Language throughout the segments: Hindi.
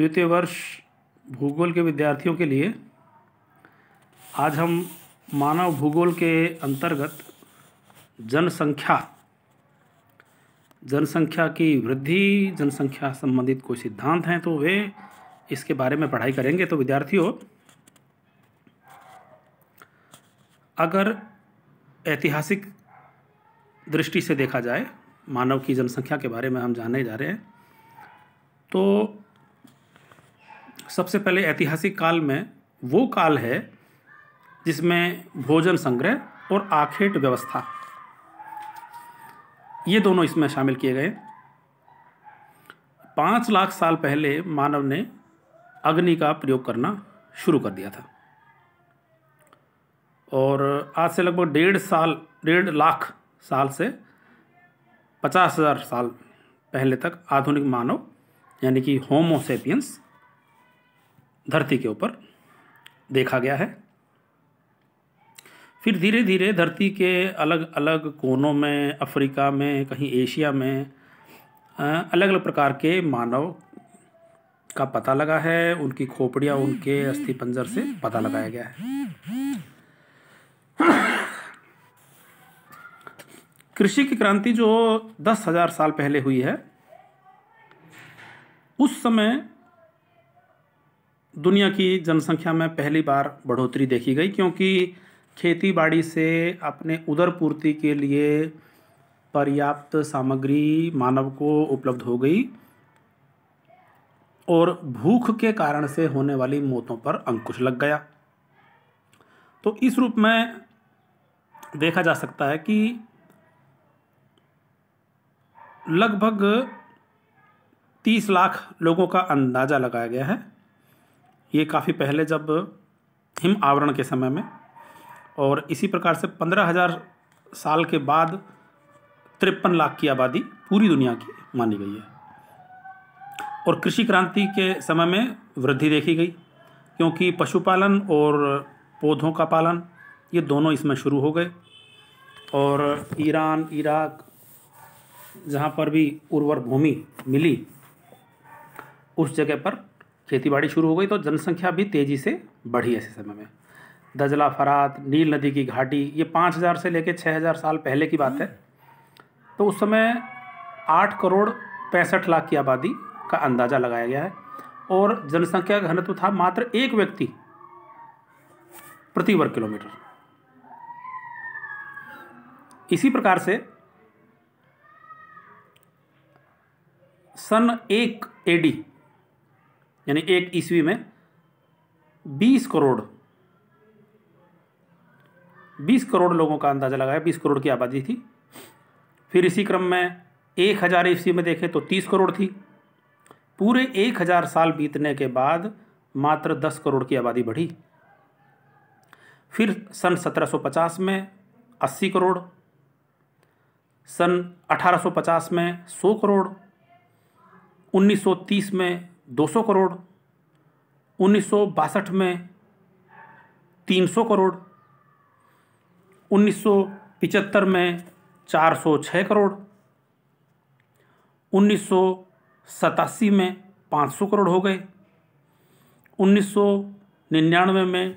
द्वितीय वर्ष भूगोल के विद्यार्थियों के लिए आज हम मानव भूगोल के अंतर्गत जनसंख्या जनसंख्या की वृद्धि जनसंख्या संबंधित कोई सिद्धांत हैं तो वे इसके बारे में पढ़ाई करेंगे तो विद्यार्थियों अगर ऐतिहासिक दृष्टि से देखा जाए मानव की जनसंख्या के बारे में हम जानने जा रहे हैं तो सबसे पहले ऐतिहासिक काल में वो काल है जिसमें भोजन संग्रह और आखेट व्यवस्था ये दोनों इसमें शामिल किए गए पाँच लाख साल पहले मानव ने अग्नि का प्रयोग करना शुरू कर दिया था और आज से लगभग डेढ़ साल डेढ़ लाख साल से पचास हज़ार साल पहले तक आधुनिक मानव यानी कि होमोसेपियंस धरती के ऊपर देखा गया है फिर धीरे धीरे धरती के अलग अलग कोनों में अफ्रीका में कहीं एशिया में अलग अलग प्रकार के मानव का पता लगा है उनकी खोपड़ियाँ उनके अस्थि पंजर से पता लगाया गया है कृषि की क्रांति जो दस हजार साल पहले हुई है उस समय दुनिया की जनसंख्या में पहली बार बढ़ोतरी देखी गई क्योंकि खेती बाड़ी से अपने उदर पूर्ति के लिए पर्याप्त सामग्री मानव को उपलब्ध हो गई और भूख के कारण से होने वाली मौतों पर अंकुश लग गया तो इस रूप में देखा जा सकता है कि लगभग तीस लाख लोगों का अंदाज़ा लगाया गया है ये काफ़ी पहले जब हिम आवरण के समय में और इसी प्रकार से पंद्रह हज़ार साल के बाद तिरपन लाख की आबादी पूरी दुनिया की मानी गई है और कृषि क्रांति के समय में वृद्धि देखी गई क्योंकि पशुपालन और पौधों का पालन ये दोनों इसमें शुरू हो गए और ईरान इराक जहाँ पर भी उर्वर भूमि मिली उस जगह पर बाड़ी शुरू हो गई तो जनसंख्या भी तेज़ी से बढ़ी ऐसे समय में दजला फरात नील नदी की घाटी ये पाँच हज़ार से लेकर छः हज़ार साल पहले की बात है तो उस समय आठ करोड़ पैंसठ लाख की आबादी का अंदाज़ा लगाया गया है और जनसंख्या का घनत्व था मात्र एक व्यक्ति प्रति वर्ग किलोमीटर इसी प्रकार से सन एक एडी यानी एक ईस्वी में बीस करोड़ बीस करोड़ लोगों का अंदाज़ा लगाया बीस करोड़ की आबादी थी फिर इसी क्रम में एक हज़ार ईस्वी में देखें तो तीस करोड़ थी पूरे एक हज़ार साल बीतने के बाद मात्र दस करोड़ की आबादी बढ़ी फिर सन 1750 में 80 करोड़ सन 1850 में 100 करोड़ 1930 में 200 करोड़ उन्नीस में 300 करोड़ उन्नीस में 406 करोड़ उन्नीस में 500 करोड़ हो गए उन्नीस निन्यानवे में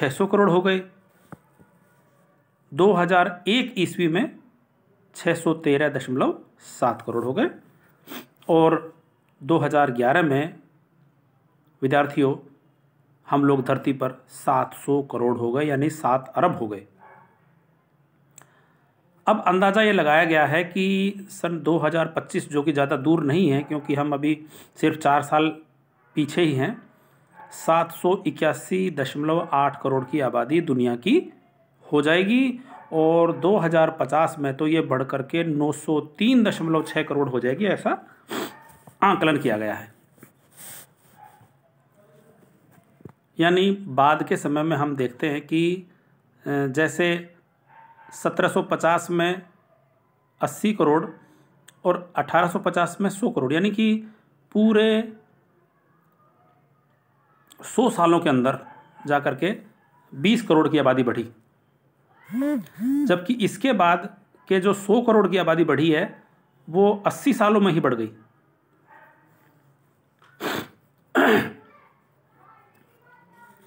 600 करोड़ हो गए 2001 ईस्वी में 613.7 करोड़ हो गए और 2011 में विद्यार्थियों हम लोग धरती पर 700 करोड़ हो गए यानी सात अरब हो गए अब अंदाज़ा ये लगाया गया है कि सन 2025 जो कि ज़्यादा दूर नहीं है क्योंकि हम अभी सिर्फ चार साल पीछे ही हैं सात सौ इक्यासी दशमलव आठ करोड़ की आबादी दुनिया की हो जाएगी और 2050 में तो ये बढ़ कर के नौ सौ तीन दशमलव छः करोड़ हो जाएगी ऐसा आंकलन किया गया है यानी बाद के समय में हम देखते हैं कि जैसे 1750 में 80 करोड़ और 1850 में 100 करोड़ यानी कि पूरे 100 सालों के अंदर जा करके के बीस करोड़ की आबादी बढ़ी जबकि इसके बाद के जो सौ करोड़ की आबादी बढ़ी है वो अस्सी सालों में ही बढ़ गई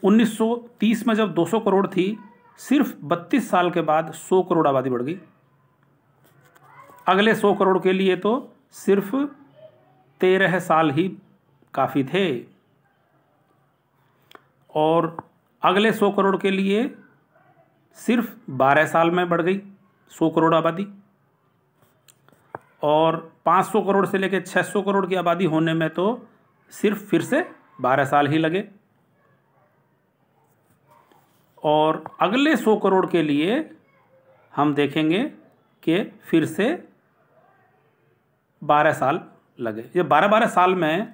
1930 में जब 200 करोड़ थी सिर्फ 32 साल के बाद 100 करोड़ आबादी बढ़ गई अगले 100 करोड़ के लिए तो सिर्फ तेरह साल ही काफ़ी थे और अगले सौ करोड़ के लिए सिर्फ बारह साल में बढ़ गई सौ करोड़ आबादी और पाँच सौ करोड़ से लेकर छः सौ करोड़ की आबादी होने में तो सिर्फ फिर से बारह साल ही लगे और अगले सौ करोड़ के लिए हम देखेंगे कि फिर से बारह साल लगे ये बारह बारह साल में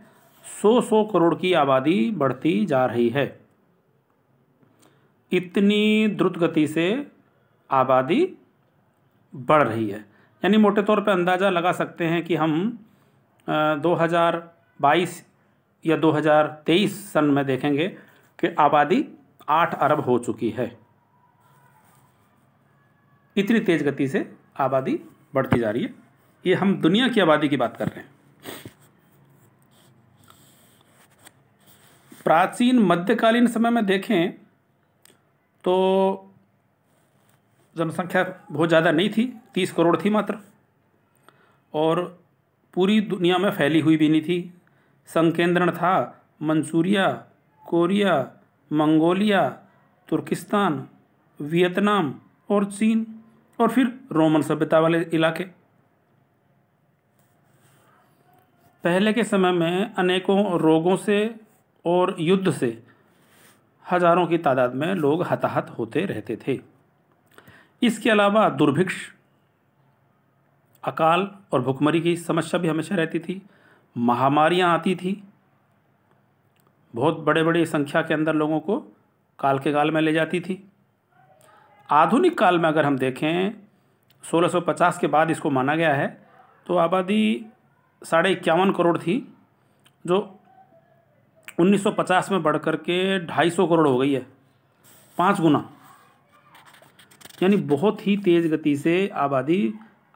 सौ सौ करोड़ की आबादी बढ़ती जा रही है इतनी द्रुत गति से आबादी बढ़ रही है यानी मोटे तौर पर अंदाज़ा लगा सकते हैं कि हम दो हज़ार बाईस या दो हज़ार तेईस सन में देखेंगे कि आबादी आठ अरब हो चुकी है इतनी तेज़ गति से आबादी बढ़ती जा रही है ये हम दुनिया की आबादी की बात कर रहे हैं प्राचीन मध्यकालीन समय में देखें तो जनसंख्या बहुत ज़्यादा नहीं थी तीस करोड़ थी मात्र और पूरी दुनिया में फैली हुई भी नहीं थी संकेंद्रण था Manchuria Korea Mongolia Turkistan Vietnam और चीन और फिर रोमन सभ्यता वाले इलाके पहले के समय में अनेकों रोगों से और युद्ध से हजारों की तादाद में लोग हताहत होते रहते थे इसके अलावा दुर्भिक्ष अकाल और भुखमरी की समस्या भी हमेशा रहती थी महामारियाँ आती थी बहुत बड़े बड़ी संख्या के अंदर लोगों को काल के काल में ले जाती थी आधुनिक काल में अगर हम देखें 1650 के बाद इसको माना गया है तो आबादी साढ़े इक्यावन करोड़ थी जो 1950 में बढ़ करके के ढाई सौ करोड़ हो गई है पाँच गुना यानी बहुत ही तेज़ गति से आबादी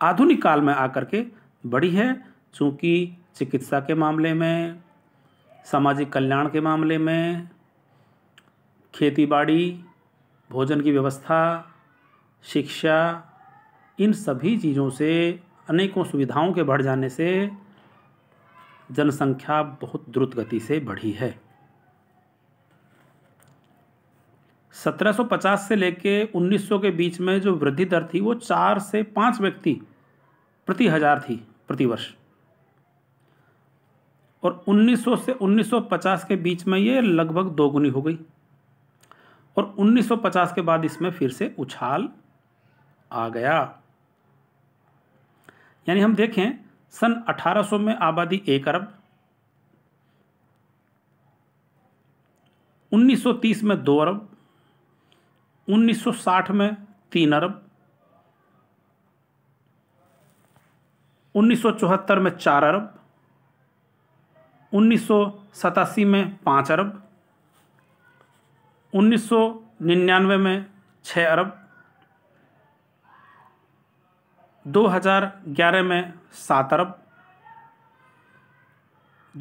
आधुनिक काल में आकर के बढ़ी है चूँकि चिकित्सा के मामले में सामाजिक कल्याण के मामले में खेती बाड़ी भोजन की व्यवस्था शिक्षा इन सभी चीज़ों से अनेकों सुविधाओं के बढ़ जाने से जनसंख्या बहुत द्रुत गति से बढ़ी है 1750 से लेके 1900 के बीच में जो वृद्धि दर थी वो चार से पाँच व्यक्ति प्रति हज़ार थी प्रतिवर्ष और 1900 से 1950 के बीच में ये लगभग दोगुनी हो गई और 1950 के बाद इसमें फिर से उछाल आ गया यानी हम देखें सन 1800 में आबादी एक अरब 1930 में दो अरब 1960 में तीन अरब 1974 में चार अरब उन्नीस में पाँच अरब उन्नीस निन्यानवे में छः अरब 2011 में सात अरब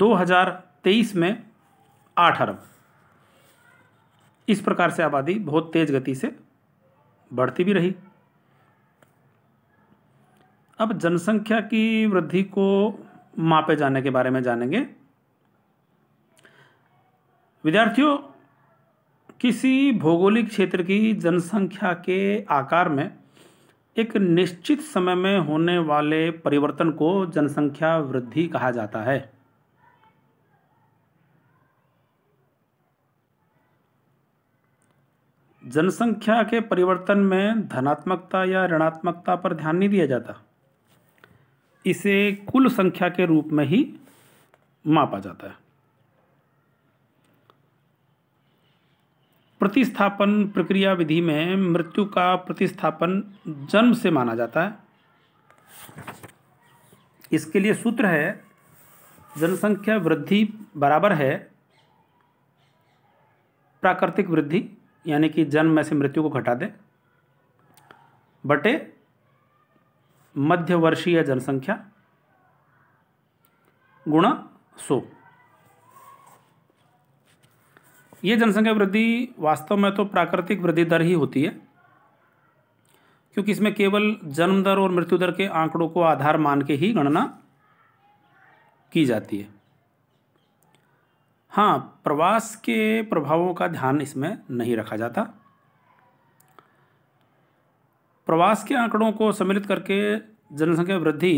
2023 में आठ अरब इस प्रकार से आबादी बहुत तेज़ गति से बढ़ती भी रही अब जनसंख्या की वृद्धि को मापे जाने के बारे में जानेंगे विद्यार्थियों किसी भौगोलिक क्षेत्र की जनसंख्या के आकार में एक निश्चित समय में होने वाले परिवर्तन को जनसंख्या वृद्धि कहा जाता है जनसंख्या के परिवर्तन में धनात्मकता या ऋणात्मकता पर ध्यान नहीं दिया जाता इसे कुल संख्या के रूप में ही मापा जाता है प्रतिस्थापन प्रक्रिया विधि में मृत्यु का प्रतिस्थापन जन्म से माना जाता है इसके लिए सूत्र है जनसंख्या वृद्धि बराबर है प्राकृतिक वृद्धि यानी कि जन्म में से मृत्यु को घटा दें बटे मध्यवर्षीय जनसंख्या गुणा सौ ये जनसंख्या वृद्धि वास्तव में तो प्राकृतिक वृद्धि दर ही होती है क्योंकि इसमें केवल जन्म दर और मृत्यु दर के आंकड़ों को आधार मान के ही गणना की जाती है हाँ प्रवास के प्रभावों का ध्यान इसमें नहीं रखा जाता प्रवास के आंकड़ों को सम्मिलित करके जनसंख्या वृद्धि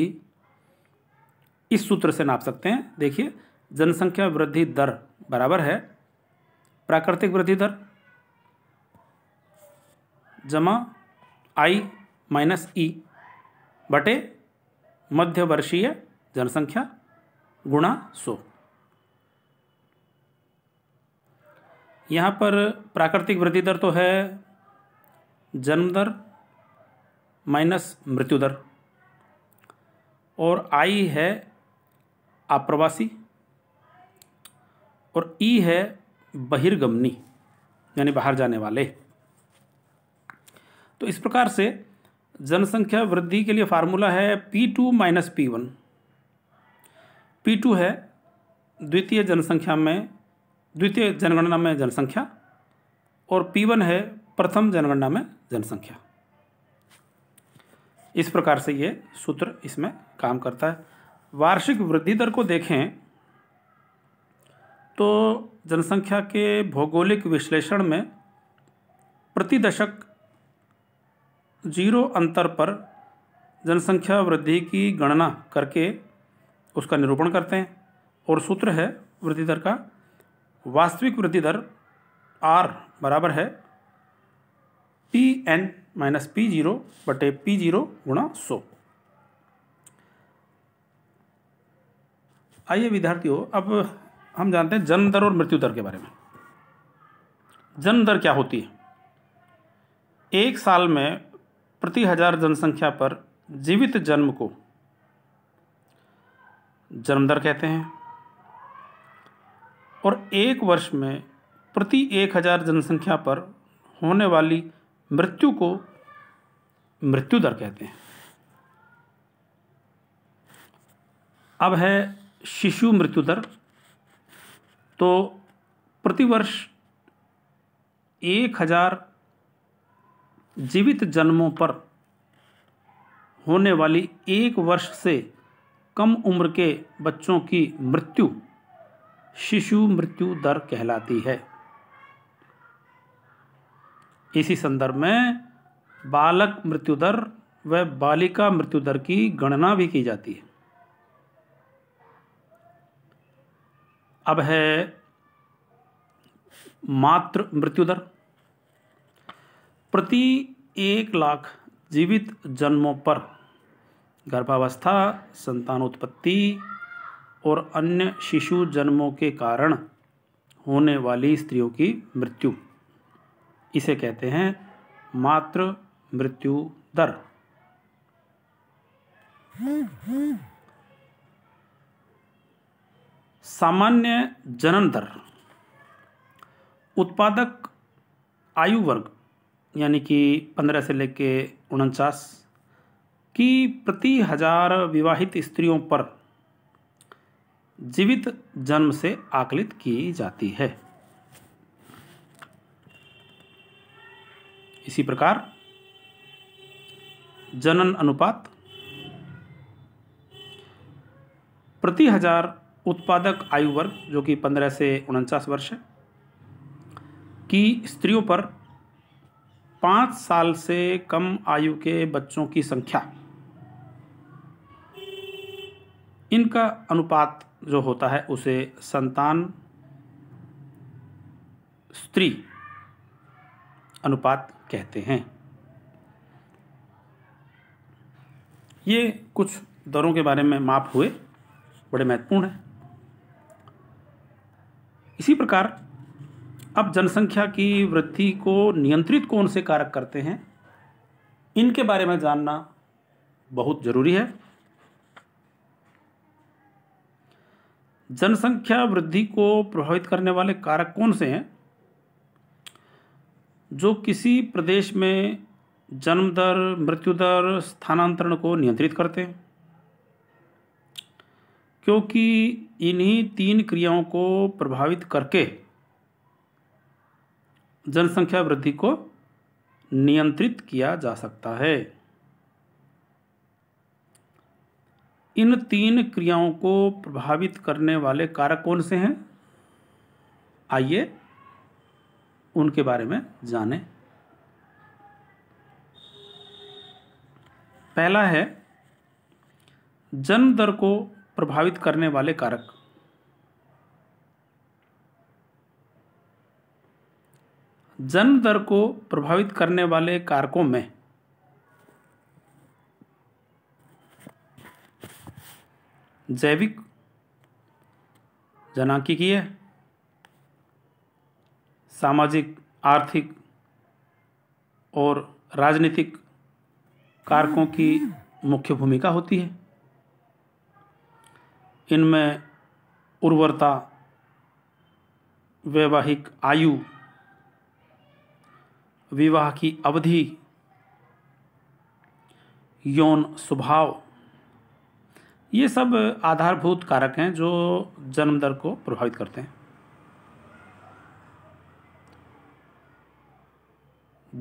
इस सूत्र से नाप सकते हैं देखिए जनसंख्या वृद्धि दर बराबर है प्राकृतिक वृद्धि दर जमा आई माइनस ई बटे मध्यवर्षीय जनसंख्या गुणा सो यहाँ पर प्राकृतिक वृद्धि दर तो है जन्म दर माइनस मृत्यु दर और आई है आप्रवासी और ई e है बहिर्गमनी यानी बाहर जाने वाले तो इस प्रकार से जनसंख्या वृद्धि के लिए फार्मूला है P two minus P one P two है द्वितीय जनसंख्या में द्वितीय जनगणना में जनसंख्या और पी वन है प्रथम जनगणना में जनसंख्या इस प्रकार से ये सूत्र इसमें काम करता है वार्षिक वृद्धि दर को देखें तो जनसंख्या के भौगोलिक विश्लेषण में प्रति दशक जीरो अंतर पर जनसंख्या वृद्धि की गणना करके उसका निरूपण करते हैं और सूत्र है वृद्धि दर का वास्तविक वृद्धि दर आर बराबर है P N minus P zero बटे पी जीरो गुणा सो आइए विद्यार्थियों अब हम जानते हैं जन्म दर और मृत्यु दर के बारे में जन्म दर क्या होती है एक साल में प्रति हजार जनसंख्या पर जीवित जन्म को जन्म दर कहते हैं और एक वर्ष में प्रति एक हजार जनसंख्या पर होने वाली मृत्यु को मृत्यु दर कहते हैं अब है शिशु मृत्यु दर तो प्रतिवर्ष एक हजार जीवित जन्मों पर होने वाली एक वर्ष से कम उम्र के बच्चों की मृत्यु शिशु मृत्यु दर कहलाती है इसी संदर्भ में बालक मृत्यु दर व बालिका मृत्यु दर की गणना भी की जाती है अब है मात्र मृत्यु दर प्रति एक लाख जीवित जन्मों पर गर्भावस्था संतानोत्पत्ति और अन्य शिशु जन्मों के कारण होने वाली स्त्रियों की मृत्यु इसे कहते हैं मात्र मृत्यु दर सामान्य जनन दर उत्पादक आयु वर्ग यानी कि पंद्रह से लेके उनचास की प्रति हजार विवाहित स्त्रियों पर जीवित जन्म से आकलित की जाती है इसी प्रकार जनन अनुपात प्रति हजार उत्पादक आयु वर्ग जो कि पंद्रह से उनचास वर्ष है कि स्त्रियों पर पाँच साल से कम आयु के बच्चों की संख्या इनका अनुपात जो होता है उसे संतान स्त्री अनुपात कहते हैं ये कुछ दरों के बारे में माप हुए बड़े महत्वपूर्ण हैं इसी प्रकार अब जनसंख्या की वृद्धि को नियंत्रित कौन से कारक करते हैं इनके बारे में जानना बहुत ज़रूरी है जनसंख्या वृद्धि को प्रभावित करने वाले कारक कौन से हैं जो किसी प्रदेश में जन्म दर मृत्यु दर स्थानांतरण को नियंत्रित करते हैं क्योंकि इन्हीं तीन क्रियाओं को प्रभावित करके जनसंख्या वृद्धि को नियंत्रित किया जा सकता है इन तीन क्रियाओं को प्रभावित करने वाले कारक कौन से हैं आइए उनके बारे में जानें पहला है जन्म दर को प्रभावित करने वाले कारक जन्म दर को प्रभावित करने वाले कारकों में जैविक जनांकिकीय सामाजिक आर्थिक और राजनीतिक कारकों की मुख्य भूमिका होती है इनमें उर्वरता वैवाहिक आयु विवाह की अवधि यौन स्वभाव ये सब आधारभूत कारक हैं जो जन्म दर को प्रभावित करते हैं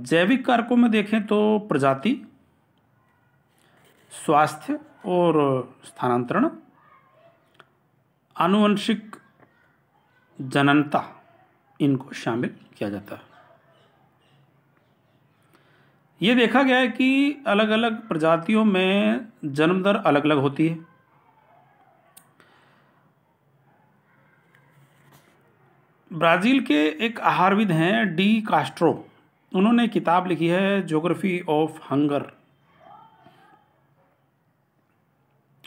जैविक कारकों में देखें तो प्रजाति स्वास्थ्य और स्थानांतरण आनुवंशिक जननता इनको शामिल किया जाता है ये देखा गया है कि अलग अलग प्रजातियों में जन्म दर अलग अलग होती है ब्राज़ील के एक आहारविद हैं डी कास्ट्रो उन्होंने किताब लिखी है जोग्राफी ऑफ हंगर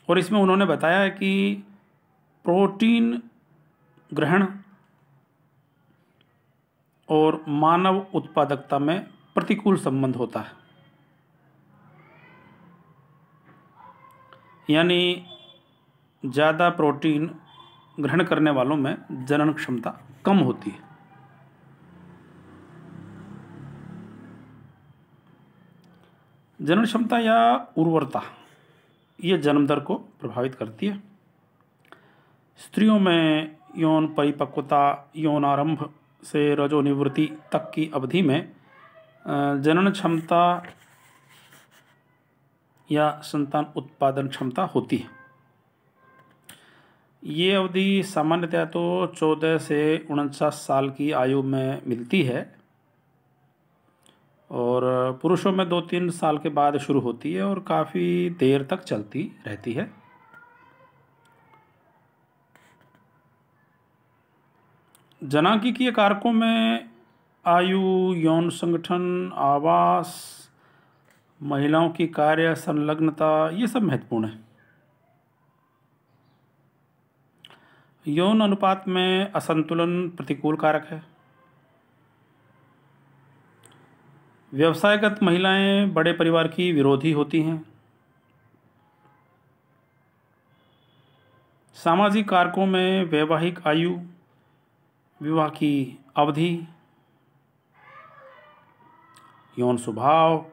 और इसमें उन्होंने बताया है कि प्रोटीन ग्रहण और मानव उत्पादकता में प्रतिकूल संबंध होता है यानी ज़्यादा प्रोटीन ग्रहण करने वालों में जनन क्षमता कम होती है जनन क्षमता या उर्वरता ये जन्म दर को प्रभावित करती है स्त्रियों में यौन परिपक्वता यौन आरंभ से रजोनिवृत्ति तक की अवधि में जनन क्षमता या संतान उत्पादन क्षमता होती है ये अवधि सामान्यतः तो चौदह से उनचास साल की आयु में मिलती है और पुरुषों में दो तीन साल के बाद शुरू होती है और काफ़ी देर तक चलती रहती है जनांकीय कारकों में आयु यौन संगठन आवास महिलाओं की कार्य संलग्नता ये सब महत्वपूर्ण है यौन अनुपात में असंतुलन प्रतिकूल कारक है व्यवसायगत महिलाएं बड़े परिवार की विरोधी होती हैं सामाजिक कारकों में वैवाहिक आयु विवाह की अवधि यौन स्वभाव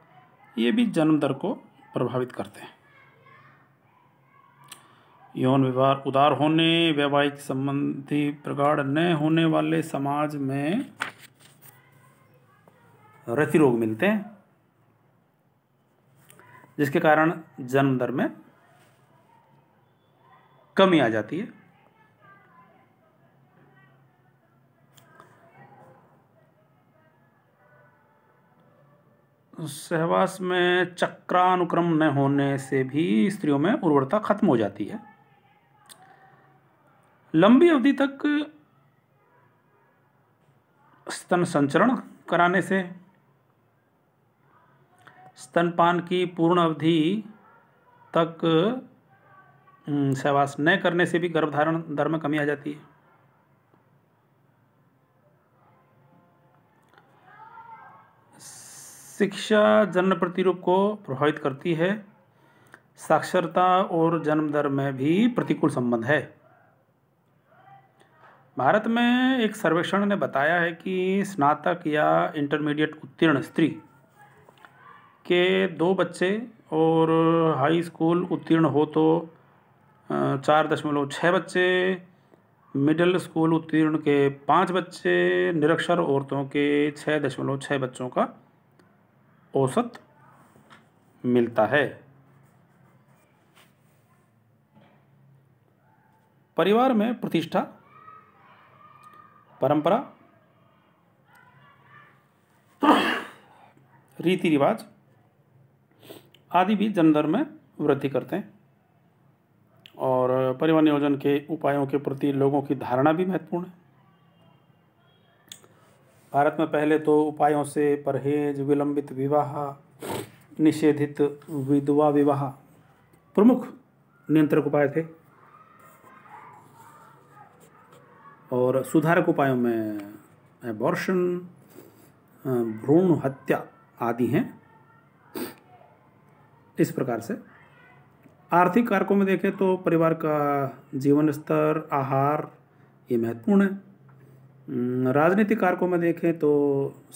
ये भी जन्म दर को प्रभावित करते हैं यौन व्यवहार उदार होने वैवाहिक संबंधी प्रगाढ़ न होने वाले समाज में रति रोग मिलते हैं जिसके कारण जन्म दर में कमी आ जाती है सहवास में चक्रानुक्रम न होने से भी स्त्रियों में उर्वरता खत्म हो जाती है लंबी अवधि तक स्तन संचरण कराने से स्तनपान की पूर्ण अवधि तक हम्म, सहवास न करने से भी गर्भधारण दर में कमी आ जाती है शिक्षा जन्म प्रतिरूप को प्रभावित करती है साक्षरता और जन्म दर में भी प्रतिकूल संबंध है भारत में एक सर्वेक्षण ने बताया है कि स्नातक या इंटरमीडिएट उत्तीर्ण स्त्री के दो बच्चे और हाई स्कूल उत्तीर्ण हो तो चार दशमलव छः बच्चे मिडिल स्कूल उत्तीर्ण के पाँच बच्चे निरक्षर औरतों के छः दशमलव छः बच्चों का औसत मिलता है परिवार में प्रतिष्ठा परंपरा रीति रिवाज आदि भी जनधर्म में वृद्धि करते हैं और परिवार नियोजन के उपायों के प्रति लोगों की धारणा भी महत्वपूर्ण है भारत में पहले तो उपायों से परहेज विलंबित विवाह निषेधित विधवा विवाह प्रमुख नियंत्रक उपाय थे और सुधारक उपायों में एबॉर्शन भ्रूण हत्या आदि हैं इस प्रकार से आर्थिक कारकों में देखें तो परिवार का जीवन स्तर आहार ये महत्वपूर्ण है राजनीतिक कारकों में देखें तो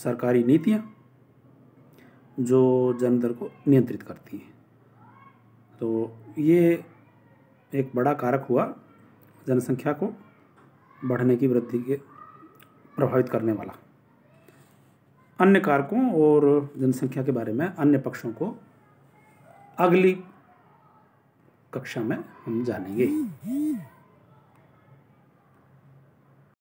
सरकारी नीतियाँ जो जनदर को नियंत्रित करती हैं तो ये एक बड़ा कारक हुआ जनसंख्या को बढ़ने की वृद्धि के प्रभावित करने वाला अन्य कारकों और जनसंख्या के बारे में अन्य पक्षों को अगली कक्षा में हम जानेंगे